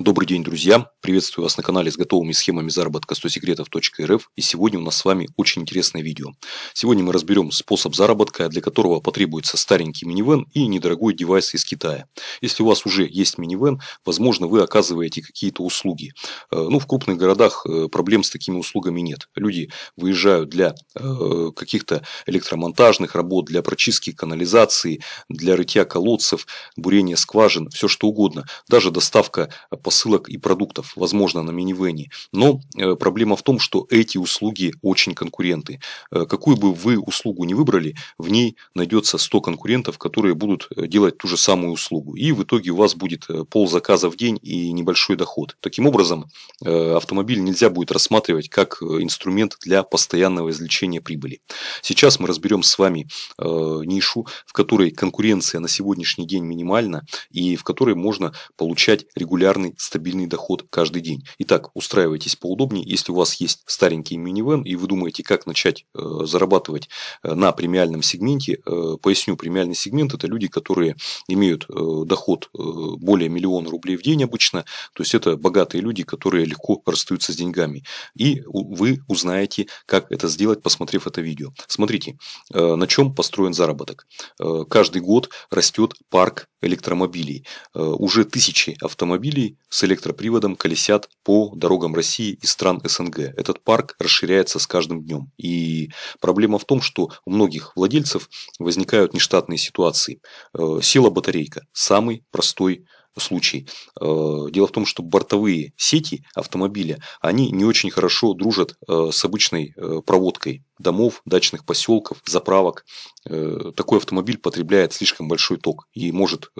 Добрый день, друзья! Приветствую вас на канале с готовыми схемами заработка 100 секретов.рф и сегодня у нас с вами очень интересное видео. Сегодня мы разберем способ заработка, для которого потребуется старенький минивэн и недорогой девайс из Китая. Если у вас уже есть минивэн, возможно вы оказываете какие-то услуги. Э, ну, в крупных городах э, проблем с такими услугами нет. Люди выезжают для э, каких-то электромонтажных работ, для прочистки канализации, для рытья колодцев, бурения скважин, все что угодно. Даже доставка посылок и продуктов, возможно, на минивене. Но э, проблема в том, что эти услуги очень конкуренты. Э, какую бы вы услугу не выбрали, в ней найдется 100 конкурентов, которые будут э, делать ту же самую услугу. И в итоге у вас будет пол заказа в день и небольшой доход. Таким образом, автомобиль нельзя будет рассматривать как инструмент для постоянного извлечения прибыли. Сейчас мы разберем с вами нишу, в которой конкуренция на сегодняшний день минимальна и в которой можно получать регулярный стабильный доход каждый день. Итак, устраивайтесь поудобнее. Если у вас есть старенький минивэн и вы думаете, как начать э, зарабатывать э, на премиальном сегменте, э, поясню, премиальный сегмент – это люди, которые имеют э, доход э, более миллиона рублей в день обычно, то есть это богатые люди, которые легко расстаются с деньгами. И вы узнаете, как это сделать, посмотрев это видео. Смотрите, э, на чем построен заработок. Э, каждый год растет парк электромобилей. Э, уже тысячи автомобилей с электроприводом колесят по дорогам России и стран СНГ. Этот парк расширяется с каждым днем. И проблема в том, что у многих владельцев возникают нештатные ситуации. Э, Села батарейка – самый простой случай. Э, дело в том, что бортовые сети автомобиля, они не очень хорошо дружат э, с обычной проводкой домов, дачных поселков, заправок. Такой автомобиль потребляет слишком большой ток и может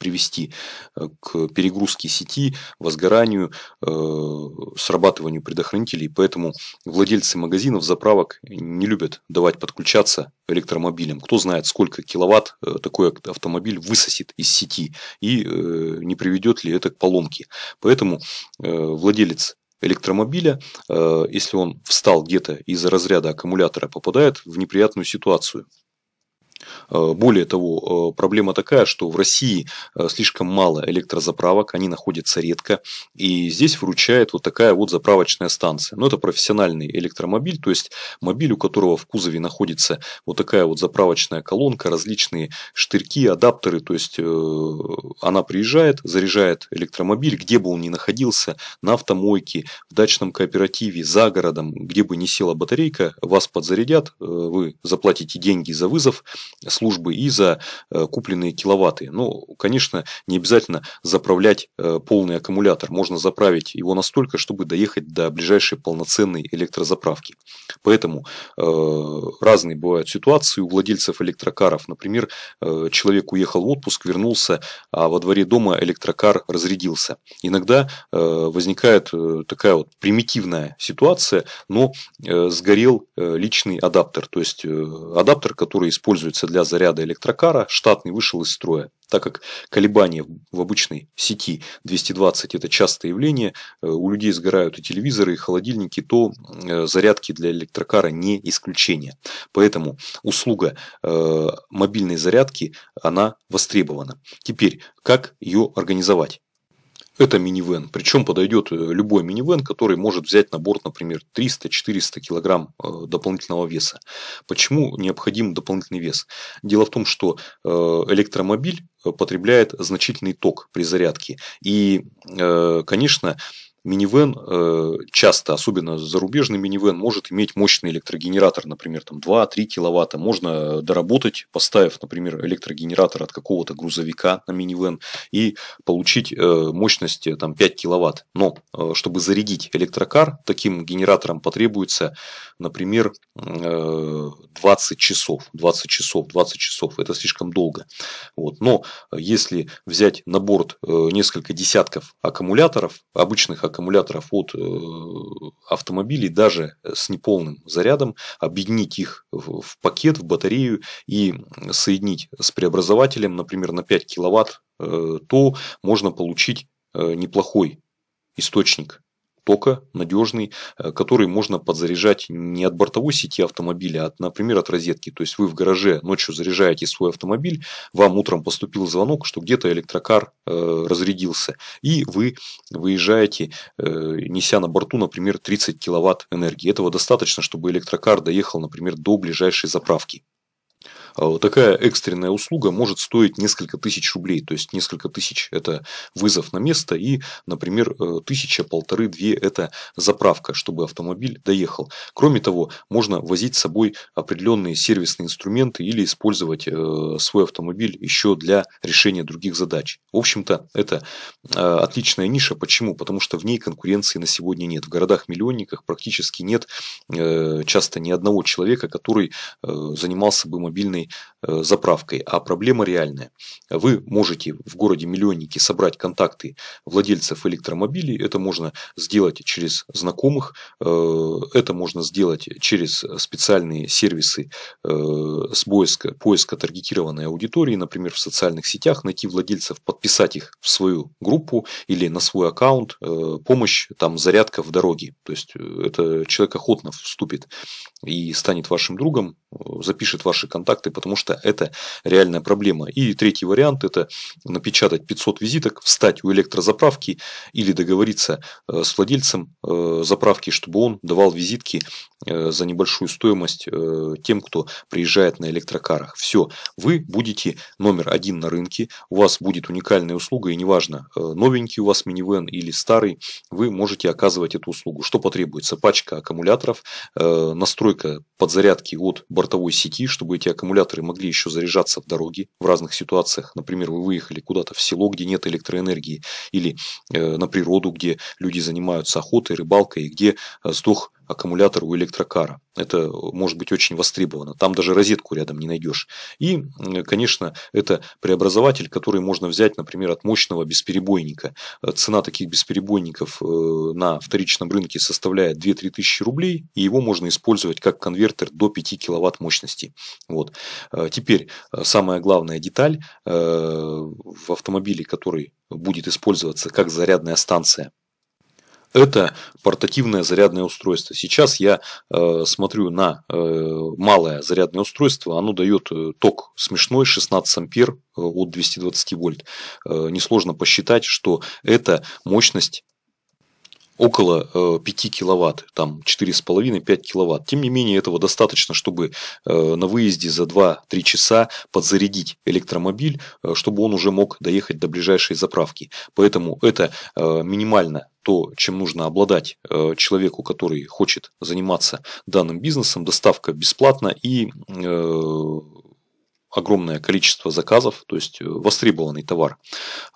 привести э, к перегрузке сети, возгоранию, э, срабатыванию предохранителей. Поэтому владельцы магазинов, заправок не любят давать подключаться электромобилям. Кто знает, сколько киловатт э, такой автомобиль высосет из сети и не приведет ли это к поломке. Поэтому владелец электромобиля, если он встал где-то из за разряда аккумулятора, попадает в неприятную ситуацию. Э, более того, э, проблема такая, что в России э, слишком мало электрозаправок, они находятся редко, и здесь выручает вот такая вот заправочная станция. Но ну, это профессиональный электромобиль, то есть мобиль, у которого в кузове находится вот такая вот заправочная колонка, различные штырьки, адаптеры, то есть она приезжает, заряжает электромобиль, где бы он ни находился, на автомойке, в дачном кооперативе, за городом, где бы ни села батарейка, вас подзарядят, вы заплатите деньги за вызов, службы и за э, купленные киловатты. Ну, конечно, не обязательно заправлять э, полный аккумулятор. Можно заправить его настолько, чтобы доехать до ближайшей полноценной электрозаправки. Поэтому э, разные бывают ситуации у владельцев электрокаров. Например, человек уехал в отпуск, вернулся, а во дворе дома электрокар разрядился. Иногда возникает такая вот примитивная ситуация, но сгорел личный адаптер, то есть адаптер, который используется требуется для заряда электрокара, штатный вышел из строя. Так как колебания в обычной сети 220 – это частое явление, э, у людей сгорают и телевизоры, и холодильники, то э, зарядки для электрокара не исключение. Поэтому услуга э, мобильной зарядки, она востребована. Теперь, как ее организовать? это минивэн. Причем подойдет э, любой минивэн, который может взять на борт, например, 300-400 килограмм э, дополнительного веса. Почему необходим дополнительный вес? Дело в том, что э, электромобиль потребляет значительный ток при зарядке. И, конечно, минивэн э, часто, особенно зарубежный минивэн, может иметь мощный электрогенератор, например, там 2-3 киловатта. Можно доработать, поставив, например, электрогенератор от какого-то грузовика на минивэн и получить э, мощность э, там 5 киловатт. Но чтобы зарядить электрокар, таким генератором потребуется, например, э, 20 часов. 20 часов, 20 часов. Это слишком долго. Вот. Но если взять на борт несколько десятков аккумуляторов, обычных аккумуляторов, аккумуляторов от э, автомобилей даже с неполным зарядом, объединить их в пакет, в батарею и соединить с преобразователем, например, на 5 киловатт, э, то можно получить э, неплохой источник тока надежный, э, который можно подзаряжать не от бортовой сети автомобиля, а, от, например, от розетки. То есть вы в гараже ночью заряжаете свой автомобиль, вам утром поступил звонок, что где-то электрокар э, разрядился, и вы выезжаете, э, неся на борту, например, 30 киловатт энергии. Этого достаточно, чтобы электрокар доехал, например, до ближайшей заправки. А такая экстренная услуга может стоить несколько тысяч рублей. То есть несколько тысяч – это вызов на место и, например, э, тысяча, полторы, две – это заправка, чтобы автомобиль доехал. Кроме того, можно возить с собой определенные сервисные инструменты или использовать э, свой автомобиль еще для решения других задач. В общем-то, это э, отличная ниша. Почему? Потому что в ней конкуренции на сегодня нет. В городах-миллионниках практически нет часто ни одного человека, который занимался бы мобильной единственной э, заправкой, а проблема реальная. Вы можете в городе миллионники собрать контакты владельцев электромобилей, это можно сделать через знакомых, э, это можно сделать через специальные сервисы э, с поиска, поиска таргетированной аудитории, например, в социальных сетях, найти владельцев, подписать их в свою группу или на свой аккаунт, помощь, там, зарядка в дороге. То есть, это человек охотно вступит и станет вашим другом, запишет ваши контакты, потому что это реальная проблема. И третий вариант – это напечатать 500 визиток, встать у электрозаправки или договориться э, с владельцем э, заправки, чтобы он давал визитки э, за небольшую стоимость тем, кто приезжает на электрокарах. Все, вы будете номер один на рынке, у вас будет уникальная услуга, и неважно, новенький у вас минивэн или старый, вы можете оказывать эту услугу. Что потребуется? Пачка аккумуляторов, настройка подзарядки от бортового бытовой сети, чтобы эти аккумуляторы могли еще заряжаться в дороге, в разных ситуациях. Например, вы выехали куда-то в село, где нет электроэнергии, или э, на природу, где люди занимаются охотой, рыбалкой, и где э, сдох аккумулятор у электрокара. Это может быть очень востребовано. Там даже розетку рядом не найдешь. И, конечно, это преобразователь, который можно взять, например, от мощного бесперебойника. Э, цена таких бесперебойников э, на вторичном рынке составляет 2-3 тысячи рублей, и его можно использовать как конвертер до 5 киловатт мощности. Вот. Э, теперь самая главная деталь в автомобиле, который будет использоваться как зарядная станция – это портативное зарядное устройство. Сейчас я э, смотрю на э, малое зарядное устройство, оно дает э, ток смешной 16 ампер э, от 220 вольт. Э, несложно посчитать, что это мощность около 5 э, киловатт, там 4,5-5 киловатт. Тем не менее, этого достаточно, чтобы э, на выезде за 2-3 часа подзарядить электромобиль, э, чтобы он уже мог доехать до ближайшей заправки. Поэтому это минимально то, чем нужно обладать человеку, который хочет заниматься данным бизнесом. Доставка бесплатна и огромное количество заказов, то есть э, востребованный товар.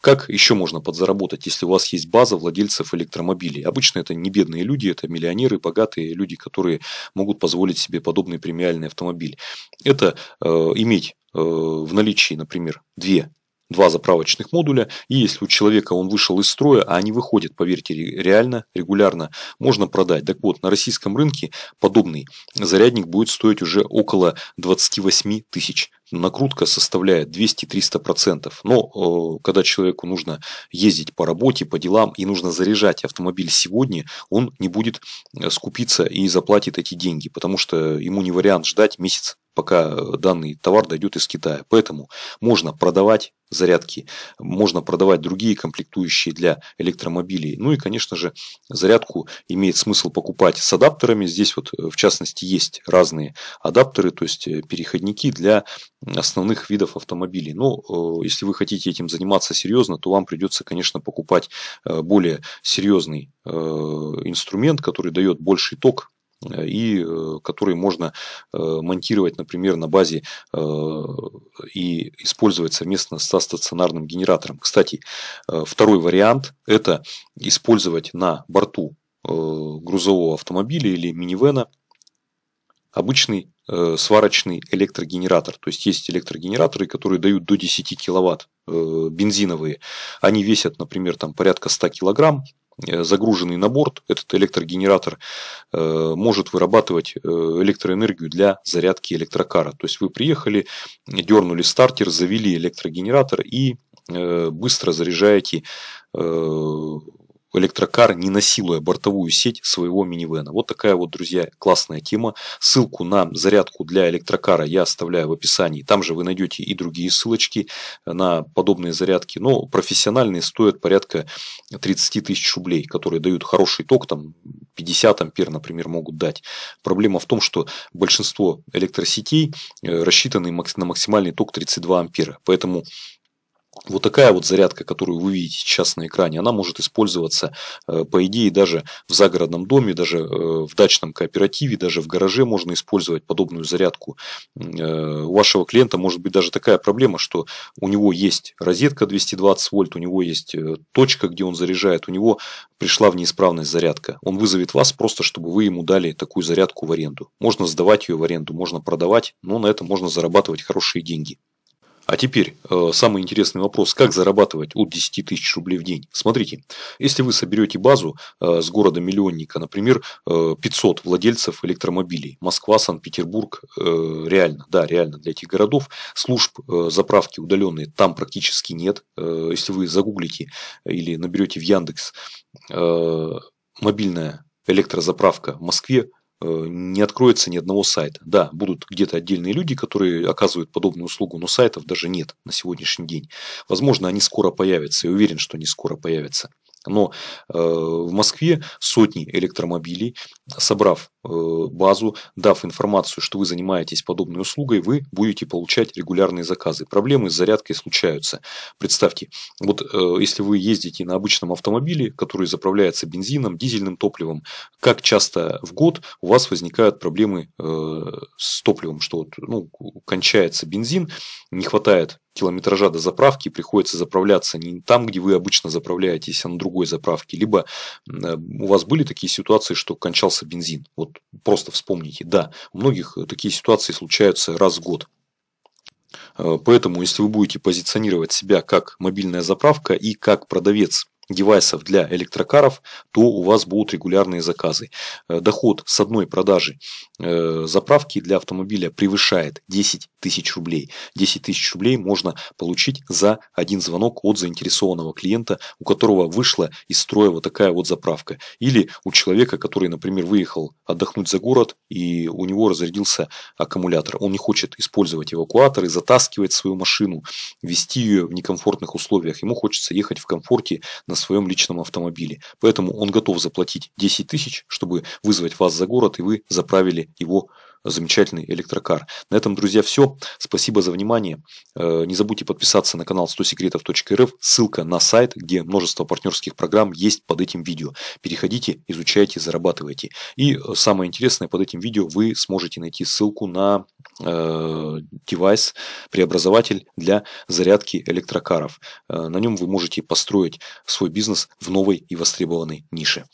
Как еще можно подзаработать, если у вас есть база владельцев электромобилей? Обычно это не бедные люди, это миллионеры, богатые люди, которые могут позволить себе подобный премиальный автомобиль. Это э, иметь э, в наличии, например, две два заправочных модуля, и если у человека он вышел из строя, а они выходят, поверьте, реально, регулярно, можно продать. Так вот, на российском рынке подобный зарядник будет стоить уже около 28 тысяч накрутка составляет 200-300%. Но э, когда человеку нужно ездить по работе, по делам и нужно заряжать автомобиль сегодня, он не будет э, скупиться и заплатит эти деньги, потому что ему не вариант ждать месяц пока данный товар дойдет из Китая. Поэтому можно продавать зарядки, можно продавать другие комплектующие для электромобилей. Ну и, конечно же, зарядку имеет смысл покупать с адаптерами. Здесь вот, э, в частности, есть разные адаптеры, то есть э, переходники для основных видов автомобилей. Но ну, э, если вы хотите этим заниматься серьезно, то вам придется, конечно, покупать более серьезный инструмент, который дает больший ток Э, и э, которые можно э, монтировать, например, на базе и использовать совместно со стационарным генератором. Кстати, второй вариант – это использовать на борту грузового автомобиля или минивена обычный сварочный электрогенератор. То есть есть электрогенераторы, которые дают до 10 киловатт бензиновые. Они весят, например, там порядка 100 килограмм, Э, загруженный на борт, этот электрогенератор э, может вырабатывать э, электроэнергию для зарядки электрокара. То есть вы приехали, дернули стартер, завели электрогенератор и быстро заряжаете электрокар, не насилуя бортовую сеть своего минивэна. Вот такая вот, друзья, классная тема. Ссылку на зарядку для электрокара я оставляю в описании. Там же вы найдете и другие ссылочки э, на подобные зарядки. Но профессиональные стоят порядка 30 тысяч рублей, которые дают хороший ток, там 50 ампер, например, могут дать. Проблема в том, что большинство электросетей э, рассчитаны на максимальный ток 32 ампера. Поэтому вот такая вот зарядка, которую вы видите сейчас на экране, она может использоваться, э, по идее, даже в загородном доме, даже э, в дачном кооперативе, даже в гараже можно использовать подобную зарядку. Э, у вашего клиента может быть даже такая проблема, что у него есть розетка 220 вольт, у него есть точка, где он заряжает, у него пришла в неисправность зарядка. Он вызовет вас просто, чтобы вы ему дали такую зарядку в аренду. Можно сдавать ее в аренду, можно продавать, но на этом можно зарабатывать хорошие деньги. А теперь э, самый интересный вопрос, как зарабатывать от 10 тысяч рублей в день? Смотрите, если вы соберете базу э, с города-миллионника, например, 500 э, владельцев электромобилей, Москва, Санкт-Петербург, реально, да, реально для этих городов, служб заправки удаленные там практически нет. если вы загуглите или наберете в Яндекс мобильная электрозаправка в Москве, Э, не откроется ни одного сайта. Да, будут где-то отдельные люди, которые оказывают подобную услугу, но сайтов даже нет на сегодняшний день. Возможно, они скоро появятся, я уверен, что они скоро появятся. Но э, в Москве сотни электромобилей, собрав Э, базу, дав информацию, что вы занимаетесь подобной услугой, вы будете получать регулярные заказы. Проблемы с зарядкой случаются. Представьте, вот э, если вы ездите на обычном автомобиле, который заправляется бензином, дизельным топливом, как часто в год у вас возникают проблемы э, с топливом, что ну, кончается бензин, не хватает километража до заправки, приходится заправляться не там, где вы обычно заправляетесь, а на другой заправке. Либо у вас были такие ситуации, что кончался бензин. Вот Просто вспомните. Да, у многих э, такие ситуации случаются раз в год. Э, поэтому, если вы будете позиционировать себя как мобильная заправка и как продавец девайсов для электрокаров, то у вас будут регулярные заказы. Э, доход с одной продажи э, заправки для автомобиля превышает 10 тысяч рублей. 10 тысяч рублей можно получить за один звонок от заинтересованного клиента, у которого вышла из строя вот такая вот заправка. Или у человека, который, например, выехал отдохнуть за город и у него разрядился аккумулятор. Он не хочет использовать эвакуаторы, затаскивать свою машину, вести ее в некомфортных условиях. Ему хочется ехать в комфорте на своем личном автомобиле. Поэтому он готов заплатить 10 тысяч, чтобы вызвать вас за город, и вы заправили его замечательный электрокар. На этом, друзья, все. Спасибо за внимание. Э, не забудьте подписаться на канал 100 секретов.рф. Ссылка на сайт, где множество партнерских программ есть под этим видео. Переходите, изучайте, зарабатывайте. И э, самое интересное, под этим видео вы сможете найти ссылку на э, девайс, преобразователь для зарядки электрокаров. Э, на нем вы можете построить свой бизнес в новой и востребованной нише.